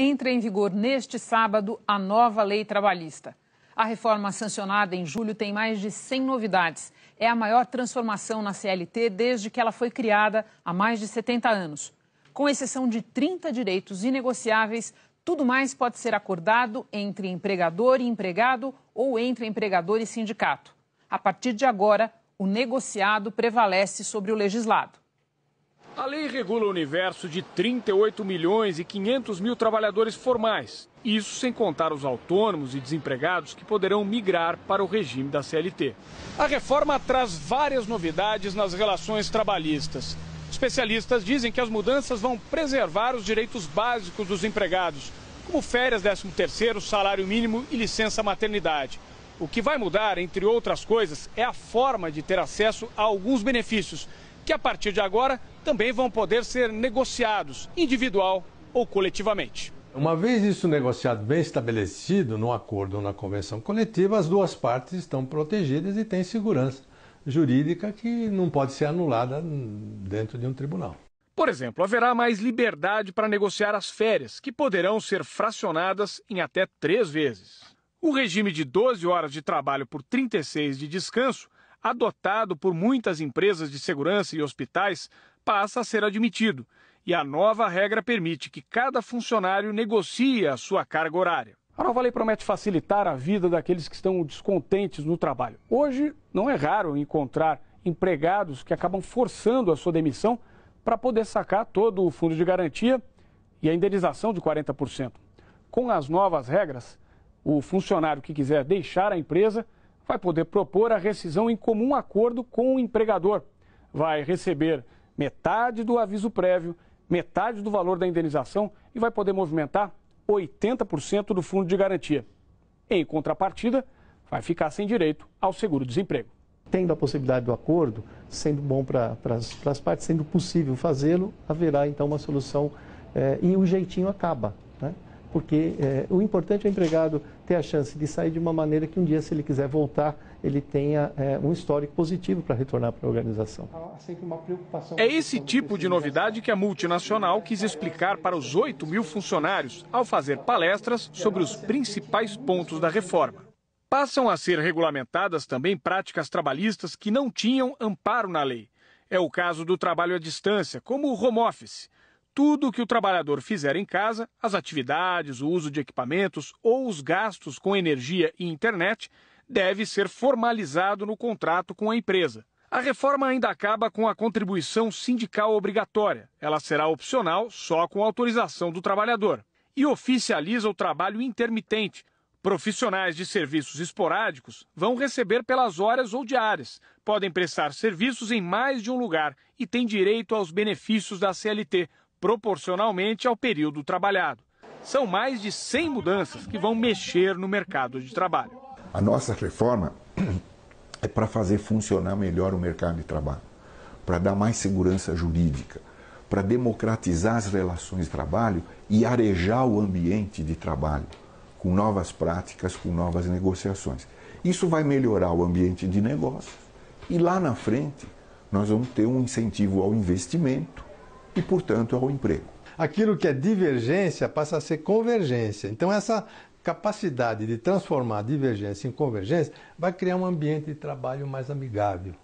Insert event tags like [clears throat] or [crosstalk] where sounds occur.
entra em vigor neste sábado a nova lei trabalhista. A reforma sancionada em julho tem mais de 100 novidades. É a maior transformação na CLT desde que ela foi criada há mais de 70 anos. Com exceção de 30 direitos inegociáveis, tudo mais pode ser acordado entre empregador e empregado ou entre empregador e sindicato. A partir de agora, o negociado prevalece sobre o legislado. A lei regula o universo de 38 milhões e 500 mil trabalhadores formais, isso sem contar os autônomos e desempregados que poderão migrar para o regime da CLT. A reforma traz várias novidades nas relações trabalhistas. Especialistas dizem que as mudanças vão preservar os direitos básicos dos empregados, como férias, 13 terceiro, salário mínimo e licença maternidade. O que vai mudar, entre outras coisas, é a forma de ter acesso a alguns benefícios que a partir de agora também vão poder ser negociados individual ou coletivamente. Uma vez isso negociado bem estabelecido no acordo ou na convenção coletiva, as duas partes estão protegidas e têm segurança jurídica que não pode ser anulada dentro de um tribunal. Por exemplo, haverá mais liberdade para negociar as férias, que poderão ser fracionadas em até três vezes. O regime de 12 horas de trabalho por 36 de descanso adotado por muitas empresas de segurança e hospitais, passa a ser admitido, e a nova regra permite que cada funcionário negocie a sua carga horária. A nova lei promete facilitar a vida daqueles que estão descontentes no trabalho. Hoje, não é raro encontrar empregados que acabam forçando a sua demissão para poder sacar todo o fundo de garantia e a indenização de 40%. Com as novas regras, o funcionário que quiser deixar a empresa vai poder propor a rescisão em comum acordo com o empregador. Vai receber metade do aviso prévio, metade do valor da indenização e vai poder movimentar 80% do fundo de garantia. Em contrapartida, vai ficar sem direito ao seguro-desemprego. Tendo a possibilidade do acordo, sendo bom para as partes, sendo possível fazê-lo, haverá então uma solução é, e o jeitinho acaba. Né? porque é, o importante é o empregado ter a chance de sair de uma maneira que um dia, se ele quiser voltar, ele tenha é, um histórico positivo para retornar para a organização. É esse tipo de né? novidade que a multinacional quis explicar para os 8 mil funcionários ao fazer palestras sobre os principais pontos da reforma. Passam a ser regulamentadas também práticas trabalhistas que não tinham amparo na lei. É o caso do trabalho à distância, como o home office tudo o que o trabalhador fizer em casa, as atividades, o uso de equipamentos ou os gastos com energia e internet, deve ser formalizado no contrato com a empresa. A reforma ainda acaba com a contribuição sindical obrigatória. Ela será opcional só com autorização do trabalhador. E oficializa o trabalho intermitente. Profissionais de serviços esporádicos vão receber pelas horas ou diárias, podem prestar serviços em mais de um lugar e têm direito aos benefícios da CLT, proporcionalmente ao período trabalhado. São mais de 100 mudanças que vão mexer no mercado de trabalho. A nossa reforma [clears throat] é para fazer funcionar melhor o mercado de trabalho, para dar mais segurança jurídica, para democratizar as relações de trabalho e arejar o ambiente de trabalho com novas práticas, com novas negociações. Isso vai melhorar o ambiente de negócios e lá na frente nós vamos ter um incentivo ao investimento e, portanto, ao emprego. Aquilo que é divergência passa a ser convergência. Então, essa capacidade de transformar divergência em convergência vai criar um ambiente de trabalho mais amigável.